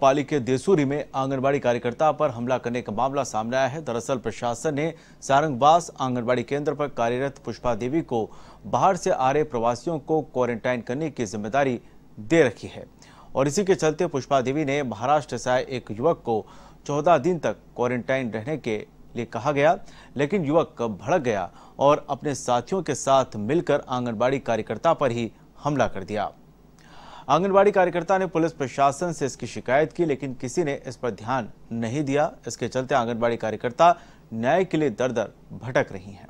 पाली के देसूरी में आंगनबाड़ी कार्यकर्ता पर हमला करने का मामला सामने आया है दरअसल प्रशासन ने सारंगबास आंगनबाड़ी केंद्र पर कार्यरत पुष्पा देवी को बाहर से आ रहे प्रवासियों को क्वारंटाइन करने की जिम्मेदारी दे रखी है और इसी के चलते पुष्पा देवी ने महाराष्ट्र से आए एक युवक को चौदह दिन तक क्वारंटाइन रहने के लिए कहा गया लेकिन युवक भड़क गया और अपने साथियों के साथ मिलकर आंगनबाड़ी कार्यकर्ता पर ही हमला कर दिया आंगनबाड़ी कार्यकर्ता ने पुलिस प्रशासन से इसकी शिकायत की लेकिन किसी ने इस पर ध्यान नहीं दिया इसके चलते आंगनबाड़ी कार्यकर्ता न्याय के लिए दर दर भटक रही हैं